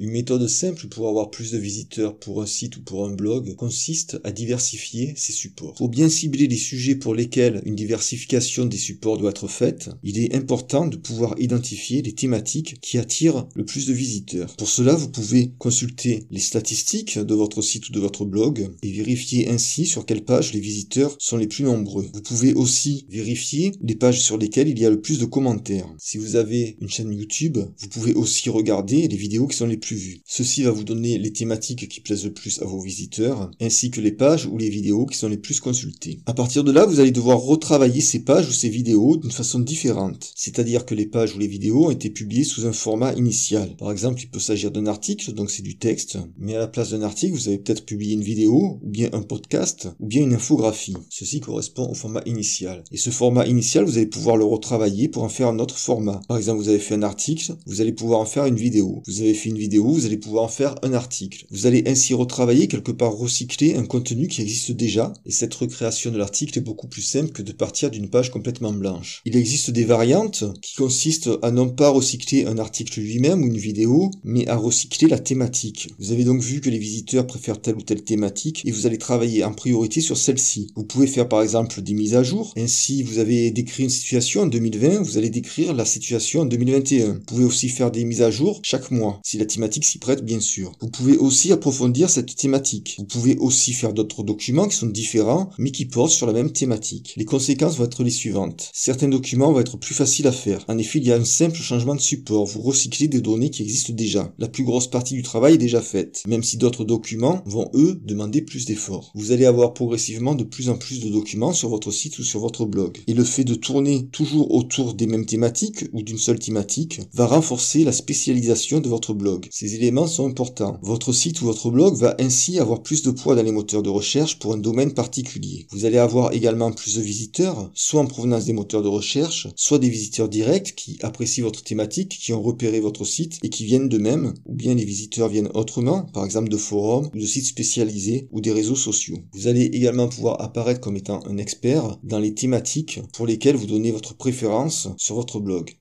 Une méthode simple pour avoir plus de visiteurs pour un site ou pour un blog consiste à diversifier ses supports. Pour bien cibler les sujets pour lesquels une diversification des supports doit être faite, il est important de pouvoir identifier les thématiques qui attirent le plus de visiteurs. Pour cela, vous pouvez consulter les statistiques de votre site ou de votre blog et vérifier ainsi sur quelles pages les visiteurs sont les plus nombreux. Vous pouvez aussi vérifier les pages sur lesquelles il y a le plus de commentaires. Si vous avez une chaîne YouTube, vous pouvez aussi regarder les vidéos qui sont les plus Ceci va vous donner les thématiques qui plaisent le plus à vos visiteurs, ainsi que les pages ou les vidéos qui sont les plus consultées. À partir de là, vous allez devoir retravailler ces pages ou ces vidéos d'une façon différente, c'est-à-dire que les pages ou les vidéos ont été publiées sous un format initial. Par exemple, il peut s'agir d'un article, donc c'est du texte, mais à la place d'un article, vous avez peut-être publié une vidéo, ou bien un podcast, ou bien une infographie. Ceci correspond au format initial. Et ce format initial, vous allez pouvoir le retravailler pour en faire un autre format. Par exemple, vous avez fait un article, vous allez pouvoir en faire une vidéo. Vous avez fait une vidéo vous allez pouvoir en faire un article. Vous allez ainsi retravailler, quelque part recycler un contenu qui existe déjà, et cette recréation de l'article est beaucoup plus simple que de partir d'une page complètement blanche. Il existe des variantes qui consistent à non pas recycler un article lui-même ou une vidéo, mais à recycler la thématique. Vous avez donc vu que les visiteurs préfèrent telle ou telle thématique, et vous allez travailler en priorité sur celle-ci. Vous pouvez faire par exemple des mises à jour, ainsi vous avez décrit une situation en 2020, vous allez décrire la situation en 2021. Vous pouvez aussi faire des mises à jour chaque mois. Si la thématique s'y prête, bien sûr. Vous pouvez aussi approfondir cette thématique. Vous pouvez aussi faire d'autres documents qui sont différents mais qui portent sur la même thématique. Les conséquences vont être les suivantes. Certains documents vont être plus faciles à faire. En effet, il y a un simple changement de support. Vous recyclez des données qui existent déjà. La plus grosse partie du travail est déjà faite, même si d'autres documents vont eux demander plus d'efforts. Vous allez avoir progressivement de plus en plus de documents sur votre site ou sur votre blog. Et le fait de tourner toujours autour des mêmes thématiques ou d'une seule thématique va renforcer la spécialisation de votre blog. Ces éléments sont importants. Votre site ou votre blog va ainsi avoir plus de poids dans les moteurs de recherche pour un domaine particulier. Vous allez avoir également plus de visiteurs, soit en provenance des moteurs de recherche, soit des visiteurs directs qui apprécient votre thématique, qui ont repéré votre site et qui viennent d'eux-mêmes, ou bien les visiteurs viennent autrement, par exemple de forums de sites spécialisés ou des réseaux sociaux. Vous allez également pouvoir apparaître comme étant un expert dans les thématiques pour lesquelles vous donnez votre préférence sur votre blog.